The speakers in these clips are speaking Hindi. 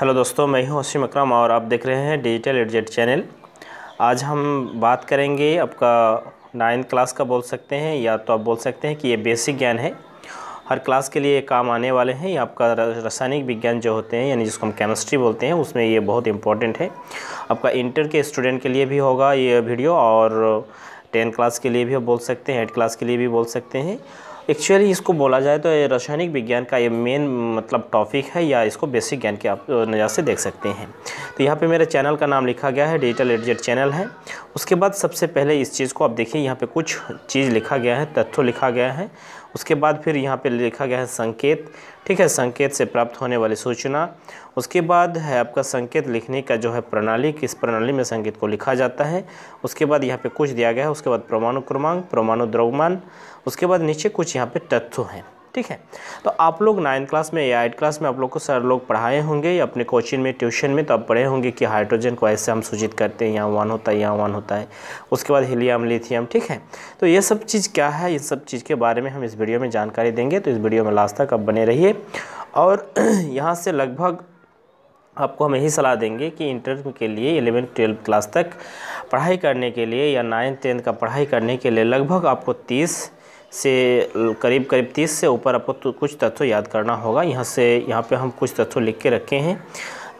हेलो दोस्तों मैं हूं वसीम अकरम और आप देख रहे हैं डिजिटल एडजेट चैनल आज हम बात करेंगे आपका नाइन्थ क्लास का बोल सकते हैं या तो आप बोल सकते हैं कि ये बेसिक ज्ञान है हर क्लास के लिए काम आने वाले हैं या आपका रासायनिक विज्ञान जो होते हैं यानी जिसको हम केमिस्ट्री बोलते हैं उसमें ये बहुत इंपॉर्टेंट है आपका इंटर के स्टूडेंट के लिए भी होगा ये वीडियो और टेन क्लास के लिए भी बोल सकते हैं एट क्लास के लिए भी बोल सकते हैं एक्चुअली इसको बोला जाए तो ये रासायनिक विज्ञान का ये मेन मतलब टॉपिक है या इसको बेसिक ज्ञान के आप नज़र से देख सकते हैं तो यहाँ पे मेरे चैनल का नाम लिखा गया है डिजिटल एडजेट चैनल है उसके बाद सबसे पहले इस चीज़ को आप देखिए यहाँ पे कुछ चीज़ लिखा गया है तथ्य लिखा गया है उसके बाद फिर यहाँ पर लिखा गया है संकेत ठीक है संकेत से प्राप्त होने वाली सूचना उसके बाद है आपका संकेत लिखने का जो है प्रणाली किस प्रणाली में संकेत को लिखा जाता है उसके बाद यहाँ पे कुछ दिया गया है उसके बाद परमाणु क्रमांक परमाणु द्रव्यमान उसके बाद नीचे कुछ यहाँ पे तथ्य हैं ठीक है तो आप लोग नाइन्थ क्लास में या एट क्लास में आप लोग को सर लोग पढ़ाए होंगे या अपने कोचिंग में ट्यूशन में तो आप पढ़े होंगे कि हाइड्रोजन को ऐसे हम सूचित करते हैं यहाँ वन होता है यहाँ वन होता है उसके बाद हीलियम लिथियम ठीक है तो ये सब चीज़ क्या है इन सब चीज़ के बारे में हम इस वीडियो में जानकारी देंगे तो इस वीडियो में लास्ट तक आप बने रहिए और यहाँ से लगभग आपको हम यही सलाह देंगे कि इंटर के लिए एलेवेंथ ट्वेल्थ क्लास तक पढ़ाई करने के लिए या नाइन्थ टेंथ का पढ़ाई करने के लिए लगभग आपको तीस से करीब करीब तीस से ऊपर आपको तो कुछ तथ्य याद करना होगा यहाँ से यहाँ पे हम कुछ तथ्य लिख के रखे हैं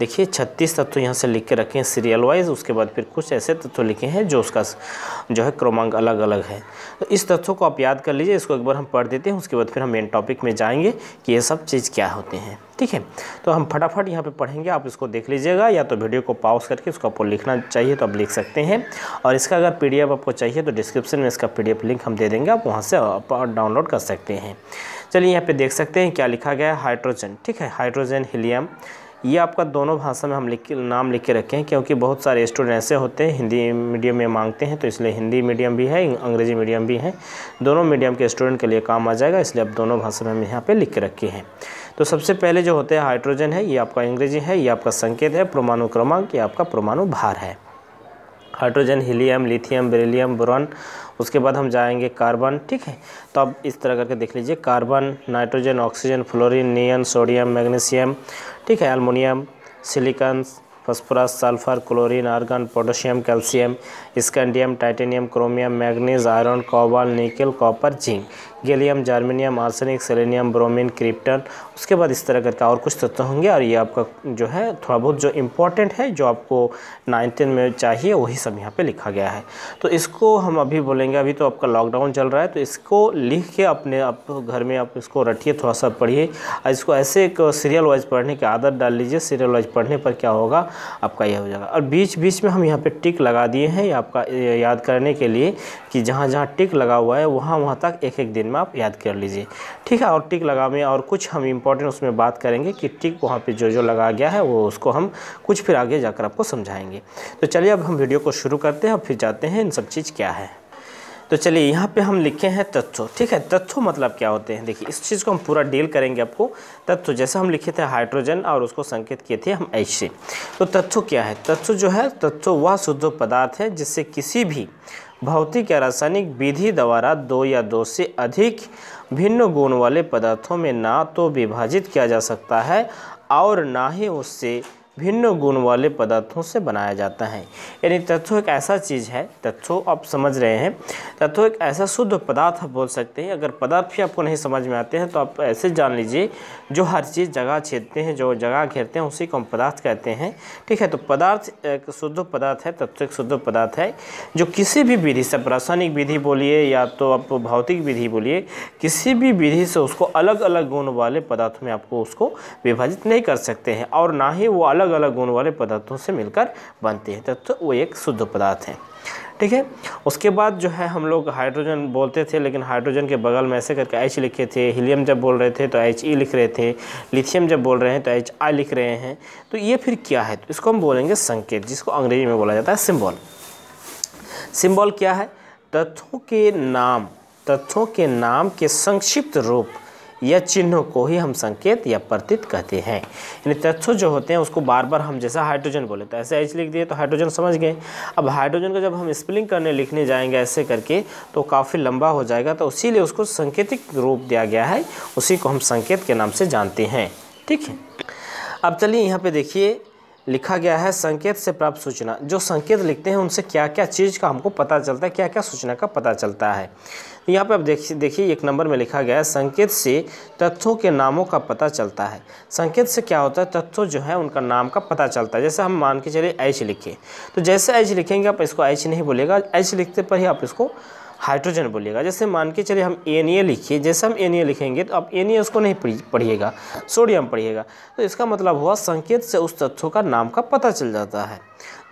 देखिए छत्तीस तत्व यहाँ से लिख के रखे हैं सीरियल वाइज उसके बाद फिर कुछ ऐसे तत्व लिखे हैं जो उसका जो है क्रमांक अलग अलग है तो इस तत्व को आप याद कर लीजिए इसको एक बार हम पढ़ देते हैं उसके बाद फिर हम मेन टॉपिक में जाएंगे कि ये सब चीज़ क्या होते हैं ठीक है तो हम फटाफट यहाँ पर पढ़ेंगे आप इसको देख लीजिएगा या तो वीडियो को पॉज करके उसको आपको लिखना चाहिए तो आप लिख सकते हैं और इसका अगर पी आपको चाहिए तो डिस्क्रिप्शन में इसका पी लिंक हम दे देंगे आप वहाँ से डाउनलोड कर सकते हैं चलिए यहाँ पे देख सकते हैं क्या लिखा गया है हाइड्रोजन ठीक है हाइड्रोजन हीलियम ये आपका दोनों भाषा में हम लिख नाम लिख के रखें क्योंकि बहुत सारे स्टूडेंट ऐसे होते हैं हिंदी मीडियम में मांगते हैं तो इसलिए हिंदी मीडियम भी है अंग्रेजी मीडियम भी है दोनों मीडियम के स्टूडेंट के लिए काम आ जाएगा इसलिए आप दोनों भाषा में हम यहाँ पर लिख के रखे हैं तो सबसे पहले जो होते हैं हाइड्रोजन है ये आपका अंग्रेजी है ये आपका संकेत है परमाणु क्रमांक ये आपका परमाणु भार है hydrogen helium lithium beryllium boron उसके बाद हम जाएंगे कार्बन ठीक है तो अब इस तरह करके देख लीजिए carbon nitrogen oxygen fluorine neon sodium magnesium ठीक है aluminium silicon phosphorus sulphur chlorine argon potassium calcium scandium titanium chromium manganese iron cobalt nickel copper zinc gallium germanium arsenic selenium bromine krypton उसके बाद इस तरह करके और कुछ तत्व होंगे और ये आपका जो है थोड़ा बहुत जो इम्पोर्टेंट है जो आपको नाइन्थन में चाहिए वही सब यहाँ पर लिखा गया है तो इसको हम अभी बोलेंगे अभी तो आपका लॉकडाउन चल रहा है तो इसको लिख के अपने आप घर में आप इसको रटिए थोड़ा सा पढ़िए इसको ऐसे एक सीरियल वाइज पढ़ने की आदत डाल लीजिए सीरियल वाइज पढ़ने पर क्या होगा आपका यह हो जाएगा और बीच बीच में हम यहाँ पे टिक लगा दिए हैं आपका याद करने के लिए कि जहाँ जहाँ टिक लगा हुआ है वहाँ वहाँ तक एक एक दिन में में आप याद कर लीजिए ठीक है और टिक लगा में और कुछ हम इम्पोर्टेंट उसमें बात करेंगे कि टिक वहाँ पे जो जो लगा गया है वो उसको हम कुछ फिर आगे जाकर आपको समझाएंगे तो चलिए अब हम वीडियो को शुरू करते हैं और फिर जाते हैं इन सब चीज़ क्या है तो चलिए यहाँ पे हम लिखे हैं तत्व ठीक है तत्व मतलब क्या होते हैं देखिए इस चीज़ को हम पूरा डील करेंगे आपको तत्व जैसे हम लिखे थे हाइड्रोजन और उसको संकेत किए थे हम ऐसे तो तत्व क्या है तत्व जो है तत्व वह शुद्ध पदार्थ है जिससे किसी भी भौतिक या रासायनिक विधि द्वारा दो या दो से अधिक भिन्न गुण वाले पदार्थों में ना तो विभाजित किया जा सकता है और ना ही उससे भिन्न गुण वाले पदार्थों से बनाया जाता है यानी तत्व एक ऐसा चीज़ है तत्व आप समझ रहे हैं तत्व एक ऐसा शुद्ध पदार्थ आप बोल सकते हैं अगर पदार्थ भी आपको नहीं समझ में आते हैं तो आप ऐसे जान लीजिए जो हर चीज़ जगह छेदते हैं जो जगह घेरते हैं उसी को हम पदार्थ कहते हैं ठीक है तो पदार्थ एक शुद्ध पदार्थ है तत्व एक शुद्ध पदार्थ है जो किसी भी विधि से रासायनिक विधि बोलिए या तो आप भौतिक विधि बोलिए किसी भी विधि से उसको अलग अलग गुण वाले पदार्थ में आपको उसको विभाजित नहीं कर सकते हैं और ना ही वो अलग अलग अलग गुण वाले पदार्थों से मिलकर बनते हैं तो वो एक शुद्ध पदार्थ है ठीक है उसके बाद जो है हम लोग हाइड्रोजन बोलते थे लेकिन हाइड्रोजन के बगल में ऐसे करके एच लिखे थे हीलियम जब बोल रहे थे तो एच ई e लिख रहे थे लिथियम जब बोल रहे हैं तो एच आई लिख रहे हैं तो ये फिर क्या है तो इसको हम बोलेंगे संकेत जिसको अंग्रेजी में बोला जाता है सिम्बॉल सिम्बॉल क्या है तत्वों के नाम तत्वों के नाम के संक्षिप्त रूप या चिन्हों को ही हम संकेत या प्रतीत कहते हैं यानी तत्व जो होते हैं उसको बार बार हम जैसा हाइड्रोजन बोले तो ऐसे एच लिख दिए तो हाइड्रोजन समझ गए अब हाइड्रोजन को जब हम स्पेलिंग करने लिखने जाएंगे ऐसे करके तो काफ़ी लंबा हो जाएगा तो उसीलिए उसको संकेतिक रूप दिया गया है उसी को हम संकेत के नाम से जानते हैं ठीक है अब चलिए यहाँ पर देखिए लिखा गया है संकेत से प्राप्त सूचना जो संकेत लिखते हैं उनसे क्या क्या चीज़ का हमको पता चलता है क्या क्या सूचना का पता चलता है यहाँ पे आप देखिए देखिए एक नंबर में लिखा गया है संकेत से तथ्यों के नामों का पता चलता है संकेत से क्या होता है तथ्य जो है उनका नाम का पता चलता है जैसे हम मान के चलिए एच लिखे तो जैसे एच लिखेंगे आप इसको एच नहीं बोलेगा एच लिखते पर ही आप इसको हाइड्रोजन बोलिएगा जैसे मान के चलिए हम एन ए लिखिए जैसे हम एन ए लिखेंगे तो आप एन ए उसको नहीं पढ़िएगा सोडियम पढ़िएगा तो इसका मतलब हुआ संकेत से उस तथ्यों का नाम का पता चल जाता है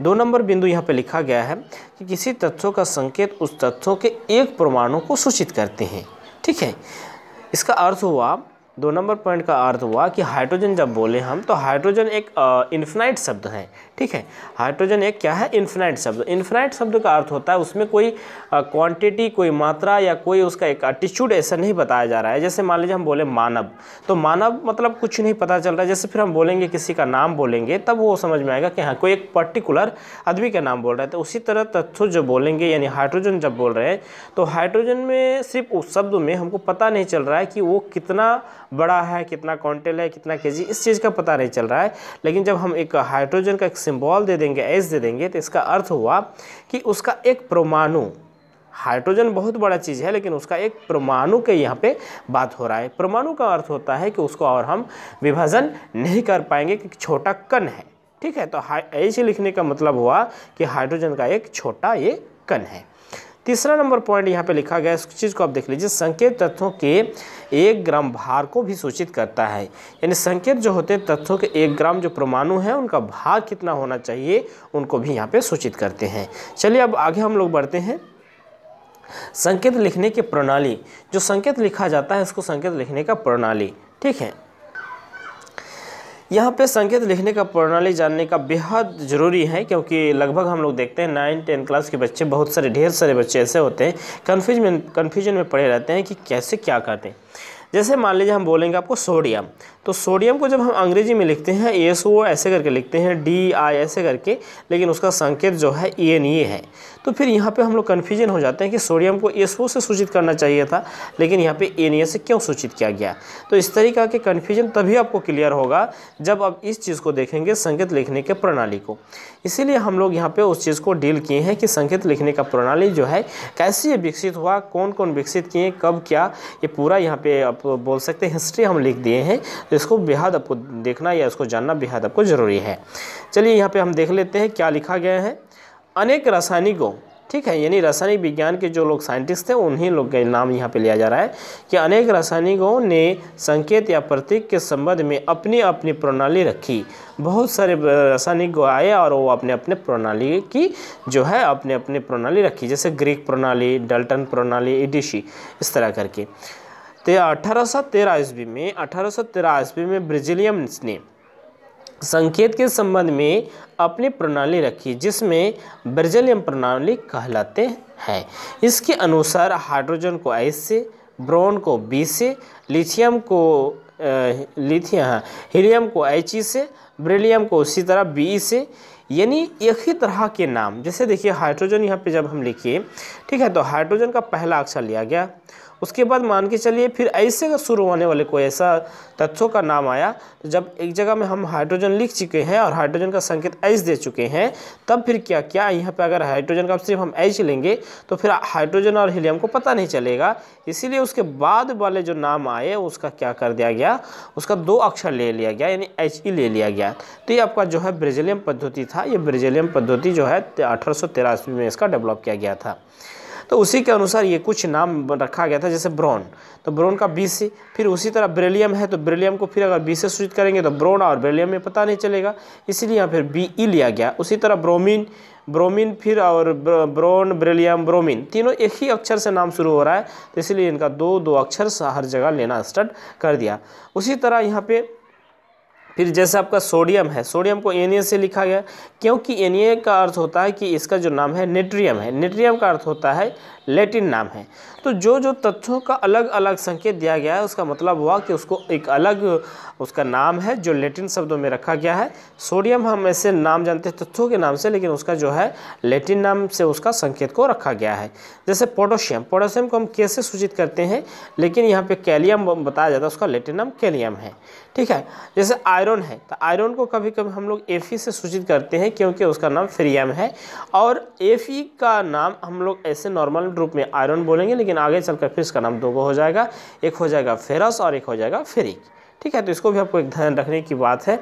दो नंबर बिंदु यहाँ पे लिखा गया है कि किसी तत्वों का संकेत उस तत्वों के एक परमाणु को सूचित करते हैं ठीक है इसका अर्थ हुआ दो नंबर पॉइंट का अर्थ हुआ कि हाइड्रोजन जब बोले हम तो हाइड्रोजन एक इन्फिनाइट शब्द है ठीक है हाइड्रोजन एक क्या है इन्फिनाइट शब्द इन्फिनाइट शब्द का अर्थ होता है उसमें कोई क्वांटिटी कोई मात्रा या कोई उसका एक एटीट्यूड ऐसा नहीं बताया जा रहा है जैसे मान लीजिए हम बोले मानव तो मानव मतलब कुछ नहीं पता चल रहा है जैसे फिर हम बोलेंगे किसी का नाम बोलेंगे तब वो समझ में आएगा कि हाँ कोई एक पर्टिकुलर आदमी का नाम बोल रहा है तो उसी तरह तत्व जो बोलेंगे यानी हाइड्रोजन जब बोल रहे हैं तो हाइड्रोजन में सिर्फ उस शब्द में हमको पता नहीं चल रहा है कि वो कितना बड़ा है कितना क्वांटल है कितना के इस चीज़ का पता नहीं चल रहा है लेकिन जब हम एक हाइड्रोजन का एक सिंबल दे देंगे एस दे देंगे तो इसका अर्थ हुआ कि उसका एक परमाणु हाइड्रोजन बहुत बड़ा चीज़ है लेकिन उसका एक परमाणु के यहाँ पे बात हो रहा है परमाणु का अर्थ होता है कि उसको और हम विभाजन नहीं कर पाएंगे कि छोटा कण है ठीक है तो ऐसे लिखने का मतलब हुआ कि हाइड्रोजन का एक छोटा ये कण है तीसरा नंबर पॉइंट यहाँ पे लिखा गया है इस चीज़ को आप देख लीजिए संकेत तत्वों के एक ग्राम भार को भी सूचित करता है यानी संकेत जो होते हैं तत्वों के एक ग्राम जो परमाणु हैं उनका भार कितना होना चाहिए उनको भी यहाँ पे सूचित करते हैं चलिए अब आगे हम लोग बढ़ते हैं संकेत लिखने की प्रणाली जो संकेत लिखा जाता है इसको संकेत लिखने का प्रणाली ठीक है यहाँ पे संकेत लिखने का प्रणाली जानने का बेहद ज़रूरी है क्योंकि लगभग हम लोग देखते हैं नाइन टेन क्लास के बच्चे बहुत सारे ढेर सारे बच्चे ऐसे होते हैं कन्फ्यूज में कन्फ्यूजन में पड़े रहते हैं कि कैसे क्या करते हैं जैसे मान लीजिए हम बोलेंगे आपको सोडियम तो सोडियम को जब हम अंग्रेजी में लिखते हैं एस ओ ऐसे करके लिखते हैं डी आई ऐसे करके लेकिन उसका संकेत जो है ए एन ए है तो फिर यहाँ पे हम लोग कन्फ्यूजन हो जाते हैं कि सोडियम को एस ओ से सूचित करना चाहिए था लेकिन यहाँ पे एन ए e से क्यों सूचित किया गया तो इस तरीका के कन्फ्यूजन तभी आपको क्लियर होगा जब आप इस चीज़ को देखेंगे संकेत लिखने के प्रणाली को इसीलिए हम लोग यहाँ पर उस चीज़ को डील किए हैं कि संकेत लिखने का प्रणाली जो है कैसे विकसित हुआ कौन कौन विकसित किए कब क्या ये पूरा यहाँ पर बोल सकते हैं हिस्ट्री हम लिख दिए हैं तो इसको बेहद आपको देखना या इसको जानना बेहद आपको ज़रूरी है चलिए यहाँ पर हम देख लेते हैं क्या लिखा गया है अनेक रासायनिकों ठीक है यानी रासायनिक विज्ञान के जो लोग साइंटिस्ट थे उन्हीं लोग का नाम यहाँ पे लिया जा रहा है कि अनेक रासायनिकों ने संकेत या प्रतीक के संबंध में अपनी अपनी प्रणाली रखी बहुत सारे रासायनिक आए और वो अपने अपने प्रणाली की जो है अपने अपने प्रणाली रखी जैसे ग्रीक प्रणाली डल्टन प्रणाली इडिशी इस तरह करके अठारह सौ तेरह ईस्वी में अठारह सौ तेरह ईस्वी में ब्रिजिलियम ने संकेत के संबंध में अपनी प्रणाली रखी जिसमें ब्रिजिलियम प्रणाली कहलाते हैं इसके अनुसार हाइड्रोजन को आइस से ब्रोन को बी से लिथियम को लिथियम हाँ, हीलियम को एच ई से ब्रिलियम को उसी तरह बी से यानी एक ही तरह के नाम जैसे देखिए हाइड्रोजन यहाँ पे जब हम लिखिए ठीक है तो हाइड्रोजन का पहला अक्षर लिया गया उसके बाद मान के चलिए फिर ऐसे का शुरू होने वाले कोई ऐसा तत्वों का नाम आया जब एक जगह में हम हाइड्रोजन लिख चुके हैं और हाइड्रोजन का संकेत एच दे चुके हैं तब फिर क्या क्या यहाँ पे अगर हाइड्रोजन का सिर्फ हम एच लेंगे तो फिर हाइड्रोजन और हीलियम को पता नहीं चलेगा इसीलिए उसके बाद वाले जो नाम आए उसका क्या कर दिया गया उसका दो अक्षर ले लिया गया यानी एच ई ले लिया गया तो ये आपका जो है ब्रेजिलियम पद्धति था ये ब्रेजिलियम पद्धति जो है अठारह में इसका डेवलप किया गया था तो उसी के अनुसार ये कुछ नाम रखा गया था जैसे ब्रोन तो ब्रोन का बी से फिर उसी तरह ब्रेलियम है तो ब्रेलियम को फिर अगर बी से सूचित करेंगे तो ब्रोन और ब्रेलियम में पता नहीं चलेगा इसीलिए यहाँ फिर बी ई e लिया गया उसी तरह ब्रोमिन ब्रोमिन फिर और ब्रोन ब्रेलियम ब्रोमिन तीनों एक ही अक्षर से नाम शुरू हो रहा है तो इसलिए इनका दो दो अक्षर हर जगह लेना स्टार्ट कर दिया उसी तरह यहाँ पर फिर जैसे आपका सोडियम है सोडियम को एन से लिखा गया क्योंकि एन का अर्थ होता है कि इसका जो नाम है नेट्रियम है नेट्रियम का अर्थ होता है लेटिन नाम है तो जो जो तथ्यों का अलग अलग संकेत दिया गया है उसका मतलब हुआ कि उसको एक अलग उसका नाम है जो लेटिन शब्दों में रखा गया है सोडियम हम ऐसे नाम जानते हैं तथ्यों के नाम से लेकिन उसका जो है लेटिन नाम से उसका संकेत को रखा गया है जैसे पोटोशियम पोटोशियम को हम कैसे सूचित करते हैं लेकिन यहाँ पर कैलियम बताया जाता है उसका लेटिन नाम कैलियम है ठीक है जैसे आयरन है तो आयरन को कभी कभी हम लोग एफ e से सूचित करते हैं क्योंकि उसका नाम फ्रियम है और एफ e का नाम हम लोग ऐसे नॉर्मल शॉर्ट रूप में आयरन बोलेंगे लेकिन आगे चलकर फिर इसका नाम दो हो जाएगा एक हो जाएगा फेरस और एक हो जाएगा फेरिक ठीक है तो इसको भी आपको एक ध्यान रखने की बात है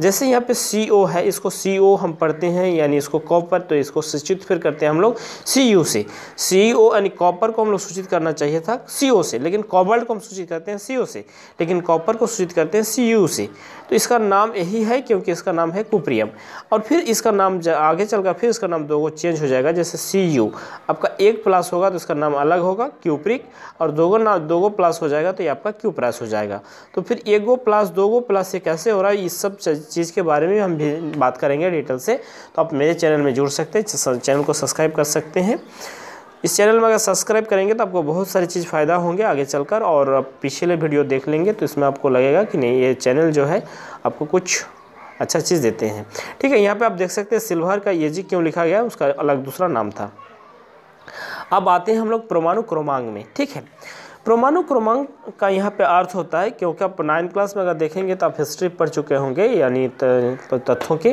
जैसे यहाँ पे सी ओ है इसको सी ओ हम पढ़ते हैं यानी इसको कॉपर तो इसको सूचित फिर करते हैं हम लोग सी यू से सी ओ यानी कॉपर को हम लोग सूचित करना चाहिए था सी ओ से लेकिन कॉबल्ट को हम सूचित करते हैं सी ओ से लेकिन कॉपर को सूचित करते हैं सी यू से तो इसका नाम यही है क्योंकि इसका नाम है कुप्रियम और फिर इसका नाम आगे चलकर फिर इसका नाम दो चेंज हो जाएगा जैसे सी यू आपका एक प्लस होगा तो इसका नाम अलग होगा क्यूप्रिक और दोगो नाम दोगो प्लस हो जाएगा तो ये आपका क्यूप्रास हो जाएगा तो फिर एक गो प्लस दो गो प्लस ये कैसे हो रहा है ये सब चीज़ के बारे में हम भी बात करेंगे डिटेल से तो आप मेरे चैनल में जुड़ सकते हैं चैनल को सब्सक्राइब कर सकते हैं इस चैनल में अगर सब्सक्राइब करेंगे तो आपको बहुत सारी चीज़ फ़ायदा होंगे आगे चलकर और आप पिछले वीडियो देख लेंगे तो इसमें आपको लगेगा कि नहीं ये चैनल जो है आपको कुछ अच्छा चीज़ देते हैं ठीक है यहाँ पे आप देख सकते हैं सिल्वर का ये जी क्यों लिखा गया उसका अलग दूसरा नाम था अब आते हैं हम लोग परमाणु क्रोमांग में ठीक है परमाणु क्रमांक का यहाँ पे अर्थ होता है क्योंकि आप नाइन्थ क्लास में अगर देखेंगे तो आप हिस्ट्री पढ़ चुके होंगे यानी तथ्यों के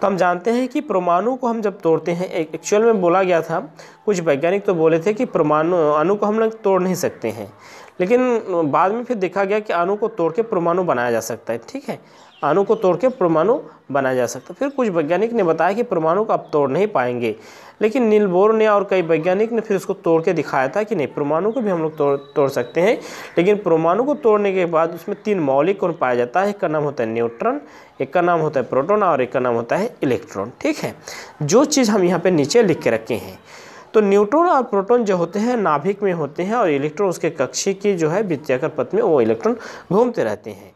तो हम जानते हैं कि परमाणु को हम जब तोड़ते हैं एक एक्चुअल में बोला गया था कुछ वैज्ञानिक तो बोले थे कि परमाणु अणु को हम लोग तोड़ नहीं सकते हैं लेकिन बाद में फिर देखा गया कि अणु को तोड़ के परमाणु बनाया जा सकता है ठीक है अणु को तोड़ के परमाणु बनाया जा सकता है फिर कुछ वैज्ञानिक ने बताया कि परमाणु को आप तोड़ नहीं पाएंगे लेकिन नीलबोर ने और कई वैज्ञानिक ने फिर उसको तोड़ के दिखाया था कि नहीं परमाणु को भी हम लोग तोड़ तोड़ सकते हैं लेकिन परमाणु को तोड़ने के बाद उसमें तीन मौलिक कौन पाया जाता है एक का नाम होता है न्यूट्रॉन एक का नाम होता है प्रोटोन और एक का नाम होता है इलेक्ट्रॉन ठीक है जो चीज़ हम यहाँ पर नीचे लिख के रखे हैं तो न्यूट्रॉन और प्रोटॉन जो होते हैं नाभिक में होते हैं और इलेक्ट्रॉन उसके कक्षे की जो है विद्याकर पथ में वो इलेक्ट्रॉन घूमते रहते हैं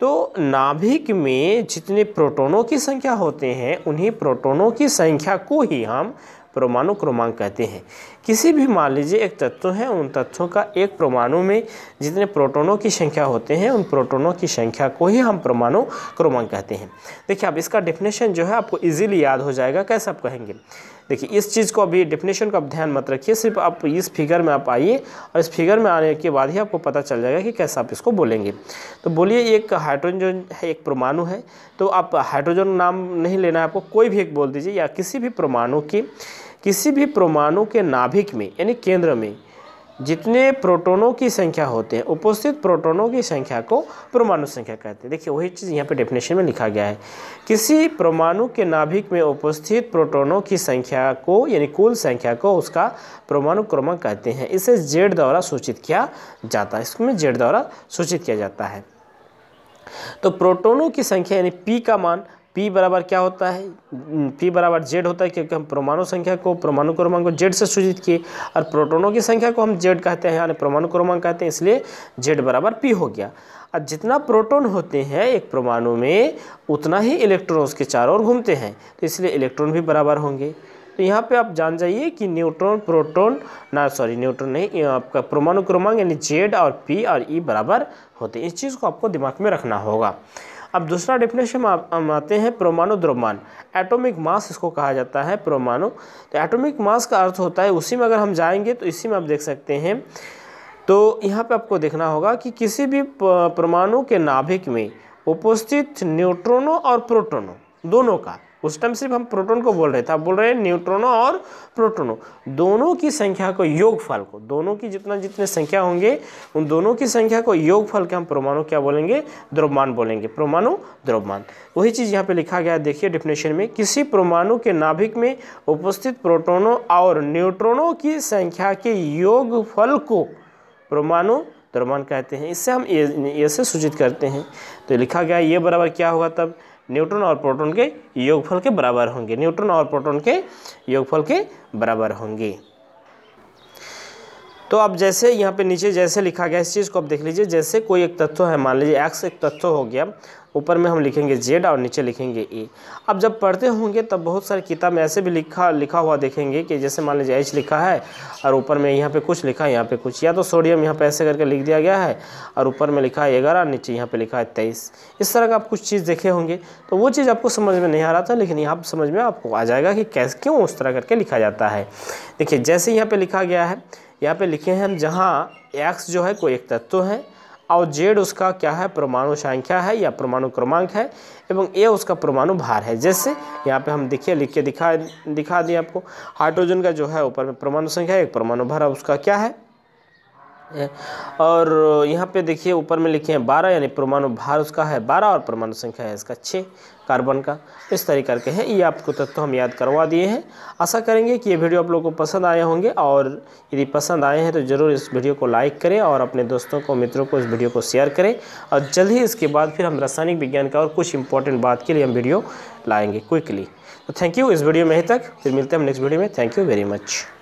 तो नाभिक में जितने प्रोटोनों की संख्या होते हैं उन्हीं प्रोटोनों की संख्या को ही हम परमाणु क्रमांक कहते हैं किसी भी मान लीजिए एक तत्व है उन तत्वों का एक परमाणु में जितने प्रोटोनों की संख्या होते हैं उन प्रोटोनों की संख्या को ही हम परमाणु क्रमांक कहते हैं देखिए अब इसका डिफिनेशन जो है आपको ईजिली याद हो जाएगा कैसे आप कहेंगे देखिए इस चीज़ को अभी डिफिनेशन को आप ध्यान मत रखिए सिर्फ आप इस फिगर में आप आइए और इस फिगर में आने के बाद ही आपको पता चल जाएगा कि कैसे आप इसको बोलेंगे तो बोलिए एक हाइड्रोजन है एक परमाणु है तो आप हाइड्रोजन नाम नहीं लेना है आपको कोई भी एक बोल दीजिए या किसी भी परमाणु की किसी भी परमाणु के नाभिक में यानी केंद्र में जितने प्रोटोनों की संख्या होते हैं उपस्थित प्रोटोनों की संख्या को परमाणु संख्या कहते हैं देखिए वही चीज़ यहाँ पे डेफिनेशन में लिखा गया है किसी परमाणु के नाभिक में उपस्थित प्रोटोनों की संख्या को यानी कुल संख्या को उसका परमाणु क्रमांक कहते हैं इसे जेड द्वारा सूचित किया जाता है इसमें जेड द्वारा सूचित किया जाता है तो प्रोटोनों की संख्या यानी पी का मान पी बराबर क्या होता है पी बराबर जेड होता है क्योंकि हम परमाणु संख्या को परमाणु क्रमांक को जेड से सूचित किए और प्रोटोनों की संख्या को हम जेड कहते हैं यानी परमाणु क्रमांक कहते हैं इसलिए जेड बराबर पी हो गया और जितना प्रोटोन होते हैं एक परमाणु में उतना ही इलेक्ट्रॉन उसके चारों ओर घूमते हैं तो इसलिए इलेक्ट्रॉन भी बराबर होंगे तो यहाँ पे आप जान जाइए कि न्यूट्रॉन प्रोटोन ना सॉरी न्यूट्रॉन नहीं आपका परमाणु क्रमांक यानी जेड और पी और ई e बराबर होते हैं इस चीज़ को आपको दिमाग में रखना होगा अब दूसरा डेफिनेशन हम आते हैं प्रोमाणु द्रव्यमान एटॉमिक मास इसको कहा जाता है प्रोमाणु तो एटॉमिक मास का अर्थ होता है उसी में अगर हम जाएंगे तो इसी में आप देख सकते हैं तो यहाँ पे आपको देखना होगा कि किसी भी परमाणु के नाभिक में उपस्थित न्यूट्रॉनों और प्रोटोनों दोनों का उस टाइम सिर्फ हम प्रोटोन को बोल रहे थे तो आप बोल रहे हैं न्यूट्रोनों और प्रोटोनों दोनों की संख्या को योगफल को दोनों की जितना जितने संख्या होंगे उन दोनों की संख्या को योगफल के हम प्रोमाणु क्या बोलेंगे द्रव्यमान बोलेंगे प्रोमाणु द्रव्यमान वही चीज़ यहाँ पे लिखा गया है देखिए डिफिनेशन में किसी प्रोमाणु के नाभिक में उपस्थित प्रोटोनों और न्यूट्रोनों की संख्या के फल को प्रोमाणु द्रव्यमान कहते हैं इससे हम ये, ये सूचित करते हैं तो लिखा गया ये बराबर क्या होगा तब न्यूट्रॉन और प्रोटॉन के योगफल के बराबर होंगे न्यूट्रॉन और प्रोटॉन के योगफल के बराबर होंगे तो आप जैसे यहाँ पे नीचे जैसे लिखा गया इस चीज़ को आप देख लीजिए जैसे कोई एक तत्व है मान लीजिए एक्स एक तत्व हो गया ऊपर में हम लिखेंगे जेड और नीचे लिखेंगे ए अब जब पढ़ते होंगे तब बहुत सारी किताब में ऐसे भी लिखा लिखा हुआ देखेंगे कि जैसे मान लीजिए एच लिखा है और ऊपर में यहाँ पे कुछ लिखा है यहाँ पे कुछ या तो सोडियम यहाँ पे ऐसे करके लिख दिया गया है और ऊपर में लिखा है ग्यारह नीचे यहाँ पर लिखा है तेईस इस तरह का आप कुछ चीज़ देखे होंगे तो वो चीज़ आपको समझ में नहीं आ रहा था लेकिन यहाँ समझ में आपको आ जाएगा कि कैसे क्यों उस तरह करके लिखा जाता है देखिए जैसे यहाँ पर लिखा गया है यहाँ पर लिखे हैं हम जहाँ एक्स जो है कोई एक तत्व है और जेड उसका क्या है परमाणु संख्या है या परमाणु क्रमांक है एवं ए उसका परमाणु भार है जैसे यहाँ पे हम देखिए लिख के दिखा दिखा दिए आपको हाइड्रोजन का जो है ऊपर में परमाणु संख्या एक परमाणु भार उसका क्या है और यहाँ पे देखिए ऊपर में लिखे हैं बारह यानी परमाणु भार उसका है बारह और परमाणु संख्या है इसका छः कार्बन का इस तरीके के हैं ये आपको तत्व हम याद करवा दिए हैं आशा करेंगे कि ये वीडियो आप लोगों को पसंद आए होंगे और यदि पसंद आए हैं तो ज़रूर इस वीडियो को लाइक करें और अपने दोस्तों को मित्रों को इस वीडियो को शेयर करें और जल्द ही इसके बाद फिर हम रासायनिक विज्ञान का और कुछ इंपॉर्टेंट बात के लिए हम वीडियो लाएंगे क्विकली तो थैंक यू इस वीडियो में ही तक फिर मिलते हैं हम नेक्स्ट वीडियो में थैंक यू वेरी मच